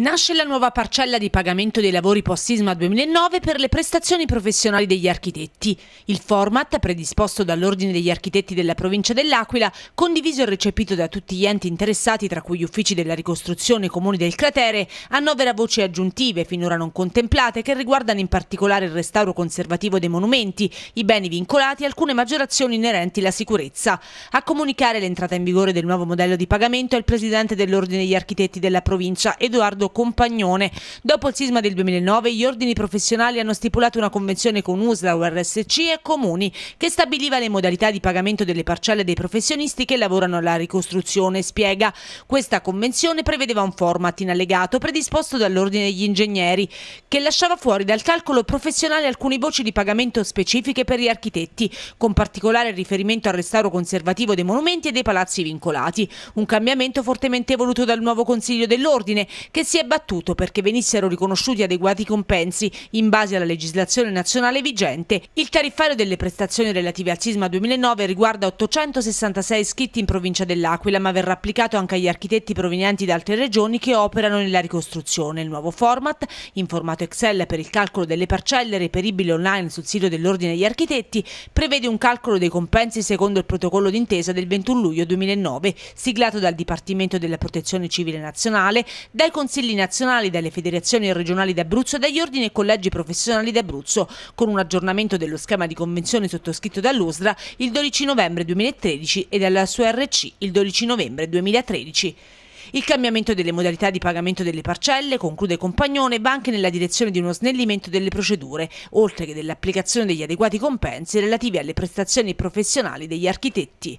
Nasce la nuova parcella di pagamento dei lavori post-sisma 2009 per le prestazioni professionali degli architetti. Il format, predisposto dall'Ordine degli Architetti della provincia dell'Aquila, condiviso e recepito da tutti gli enti interessati, tra cui gli uffici della ricostruzione e comuni del cratere, annovera voci aggiuntive, finora non contemplate, che riguardano in particolare il restauro conservativo dei monumenti, i beni vincolati e alcune maggiorazioni inerenti alla sicurezza. A comunicare l'entrata in vigore del nuovo modello di pagamento è il presidente dell'Ordine degli Architetti della provincia, Edoardo Pietro Compagnone. Dopo il sisma del 2009 gli ordini professionali hanno stipulato una convenzione con USLA, URSC e Comuni che stabiliva le modalità di pagamento delle parcelle dei professionisti che lavorano alla ricostruzione, spiega. Questa convenzione prevedeva un format in allegato predisposto dall'ordine degli ingegneri che lasciava fuori dal calcolo professionale alcune voci di pagamento specifiche per gli architetti, con particolare riferimento al restauro conservativo dei monumenti e dei palazzi vincolati. Un cambiamento fortemente voluto dal nuovo Consiglio dell'Ordine che si è battuto perché venissero riconosciuti adeguati compensi in base alla legislazione nazionale vigente. Il tariffario delle prestazioni relative al sisma 2009 riguarda 866 iscritti in provincia dell'Aquila, ma verrà applicato anche agli architetti provenienti da altre regioni che operano nella ricostruzione. Il nuovo format, in formato Excel per il calcolo delle parcelle reperibili online sul sito dell'Ordine degli Architetti, prevede un calcolo dei compensi secondo il protocollo d'intesa del 21 luglio 2009, siglato dal Dipartimento della Protezione Civile Nazionale, dai consigli consigli nazionali, dalle federazioni regionali d'Abruzzo, e dagli ordini e collegi professionali d'Abruzzo, con un aggiornamento dello schema di convenzione sottoscritto dall'Usdra il 12 novembre 2013 e dalla sua RC il 12 novembre 2013. Il cambiamento delle modalità di pagamento delle parcelle, conclude Compagnone, va anche nella direzione di uno snellimento delle procedure, oltre che dell'applicazione degli adeguati compensi relativi alle prestazioni professionali degli architetti.